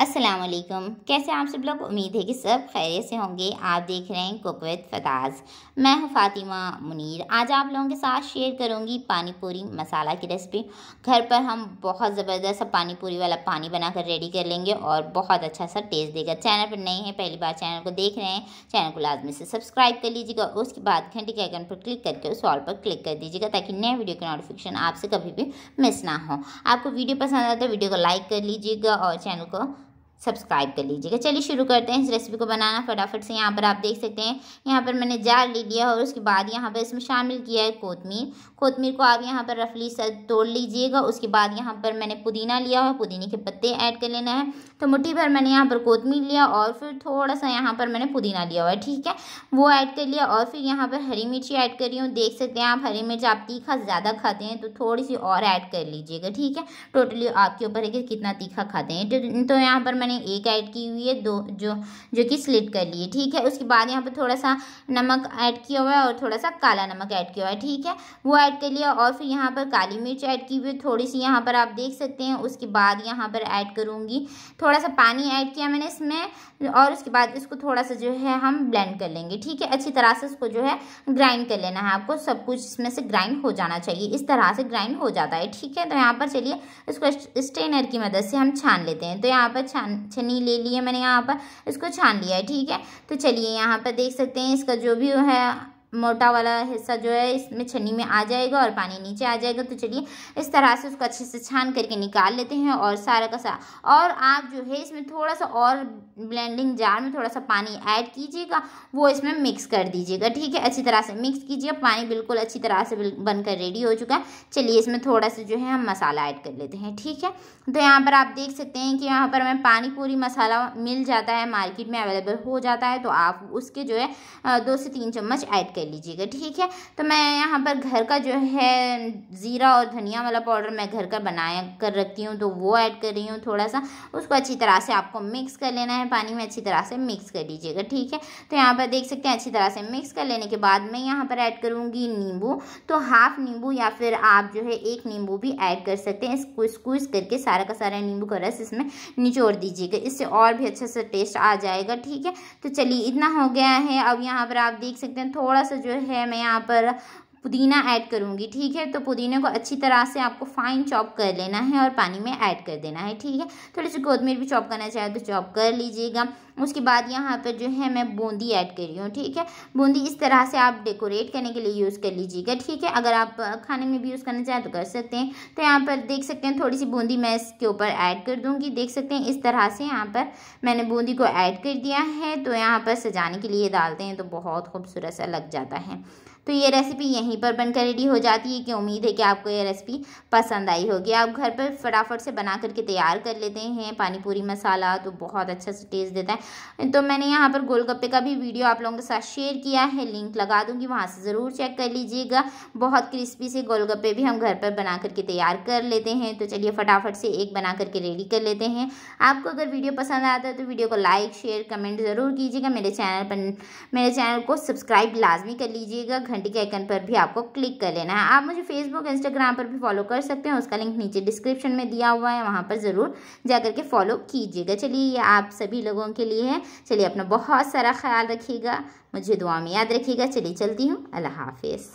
अस्सलाम वालेकुम कैसे आप सब लोग उम्मीद है कि सब खैरियत से होंगे आप देख रहे हैं कुक विद फताज मैं हूँ फातिमा मुनीर आज आप लोगों के साथ शेयर करूँगी पानी पूरी मसाला की रेसिपी घर पर हम बहुत ज़बरदस्त पानी पूरी वाला पानी बनाकर रेडी कर लेंगे और बहुत अच्छा सा टेस्ट देगा चैनल पर नए हैं पहली बार चैनल को देख रहे हैं चैनल को लाजमी से सब्सक्राइब कर लीजिएगा उसके बाद घंटे के आइकन पर क्लिक करके उस ऑल पर क्लिक कर दीजिएगा ताकि नए वीडियो की नोटिफिकेशन आपसे कभी भी मिस ना हो आपको वीडियो पसंद आता तो है वीडियो को लाइक कर लीजिएगा और चैनल को सब्सक्राइब कर लीजिएगा चलिए शुरू करते हैं इस रेसिपी को बनाना फटाफट से यहाँ पर आप देख सकते हैं यहाँ पर मैंने जार ले लिया और उसके बाद यहाँ पर इसमें शामिल किया है कोतमीर कोतमीर को आप यहाँ पर रफली तोड़ लीजिएगा उसके बाद यहाँ पर मैंने पुदीना लिया है पुदीने के पत्ते ऐड कर लेना है तो मुट्ठी भर मैंने यहाँ पर कोतमीर लिया और फिर थोड़ा सा यहाँ पर मैंने पुदीना लिया हुआ है ठीक है वो ऐड कर लिया और फिर यहाँ पर हरी मिर्ची ऐड कर रही हूँ देख सकते हैं आप हरी मिर्च आप तीखा ज़्यादा खाते हैं तो थोड़ी सी और ऐड कर लीजिएगा ठीक है टोटली आपके ऊपर है कि कितना तीखा खाते हैं तो, तो यहाँ पर मैंने मैंने एक ऐड की हुई है दो जो जो कि स्लिट कर लिए ठीक है उसके बाद यहाँ पर थोड़ा सा नमक ऐड किया हुआ है और थोड़ा सा काला नमक ऐड किया हुआ है ठीक है वो ऐड कर लिया और फिर यहाँ पर काली मिर्च ऐड की हुई है थोड़ी सी यहाँ पर आप देख सकते हैं उसके बाद यहाँ पर ऐड करूँगी थोड़ा सा पानी ऐड किया मैंने इसमें और उसके बाद इसको थोड़ा सा जो है हम ब्लेंड कर लेंगे ठीक है अच्छी तरह से इसको जो है ग्राइंड कर लेना है आपको सब कुछ इसमें से ग्राइंड हो जाना चाहिए इस तरह से ग्राइंड हो जाता है ठीक है तो यहाँ पर चलिए इसको स्ट्रेनर की मदद से हम छान लेते हैं तो यहाँ पर छान छनी ले ली है मैंने यहाँ पर इसको छान लिया है ठीक है तो चलिए यहाँ पर देख सकते हैं इसका जो भी है मोटा वाला हिस्सा जो है इसमें छन्नी में आ जाएगा और पानी नीचे आ जाएगा तो चलिए इस तरह से उसको अच्छे से छान करके निकाल लेते हैं और सारा का सारा और आप जो है इसमें थोड़ा सा और ब्लेंडिंग जार में थोड़ा सा पानी ऐड कीजिएगा वो इसमें मिक्स कर दीजिएगा ठीक है अच्छी तरह से मिक्स कीजिए पानी बिल्कुल अच्छी तरह से बनकर रेडी हो चुका है चलिए इसमें थोड़ा सा जो है हम मसाला ऐड कर लेते हैं ठीक है तो यहाँ पर आप देख सकते हैं कि यहाँ पर हमें पानी पूरी मसाला मिल जाता है मार्केट में अवेलेबल हो जाता है तो आप उसके जो है दो से तीन चम्मच ऐड कर कर लीजिएगा ठीक है तो मैं यहाँ पर घर का जो है ज़ीरा और धनिया वाला पाउडर मैं घर का बनाया कर रखती हूँ तो वो ऐड कर रही हूँ थोड़ा सा उसको अच्छी तरह से आपको मिक्स कर लेना है पानी में अच्छी तरह से मिक्स कर लीजिएगा ठीक है तो यहाँ पर देख सकते हैं अच्छी तरह से मिक्स कर लेने के बाद मैं यहाँ पर ऐड करूँगी नींबू तो हाफ नींबू या फिर आप जो है एक नींबू भी ऐड कर सकते हैं इसको स्कूज करके सारा का सारा नींबू का रस इसमें निचोड़ दीजिएगा इससे और भी अच्छे से टेस्ट आ जाएगा ठीक है तो चलिए इतना हो गया है अब यहाँ पर आप देख सकते हैं थोड़ा जो है मैं यहाँ पर पुदीना ऐड करूँगी ठीक है तो पुदीने को अच्छी तरह से आपको फाइन चॉप कर लेना है और पानी में ऐड कर देना है ठीक है थोड़ी सी गोदमीर भी चॉप करना चाहे तो चॉप कर लीजिएगा उसके बाद यहाँ पर जो है मैं बूंदी ऐड कर रही हूँ ठीक है बूंदी इस तरह से आप डेकोरेट करने के लिए यूज़ कर लीजिएगा ठीक है अगर आप खाने में भी यूज़ करना चाहें तो कर सकते हैं तो यहाँ पर देख सकते हैं थोड़ी सी बूंदी मैं इसके ऊपर ऐड कर दूँगी देख सकते हैं इस तरह से यहाँ पर मैंने बूंदी को ऐड कर दिया है तो यहाँ पर सजाने के लिए डालते हैं तो बहुत खूबसूरत सा लग जाता है तो ये रेसिपी यहीं पर बनकर रेडी हो जाती है कि उम्मीद है कि आपको ये रेसिपी पसंद आई होगी आप घर पर फटाफट से बना करके तैयार कर लेते हैं पानी पूरी मसाला तो बहुत अच्छा से टेस्ट देता है तो मैंने यहाँ पर गोलगप्पे का भी वीडियो आप लोगों के साथ शेयर किया है लिंक लगा दूँगी वहाँ से ज़रूर चेक कर लीजिएगा बहुत क्रिस्पी से गोलगप्पे भी हम घर पर बना करके तैयार कर लेते हैं तो चलिए फटाफट से एक बना करके रेडी कर लेते हैं आपको अगर वीडियो पसंद आता है तो वीडियो को लाइक शेयर कमेंट ज़रूर कीजिएगा मेरे चैनल पर मेरे चैनल को सब्सक्राइब लाजमी कर लीजिएगा घंटी के आइकन पर भी आपको क्लिक कर लेना है आप मुझे फेसबुक इंस्टाग्राम पर भी फॉलो कर सकते हैं उसका लिंक नीचे डिस्क्रिप्शन में दिया हुआ है वहाँ पर ज़रूर जा करके फॉलो कीजिएगा चलिए ये आप सभी लोगों के लिए है चलिए अपना बहुत सारा ख्याल रखिएगा मुझे दुआ में याद रखिएगा चलिए चलती हूँ अल्लाह हाफिज़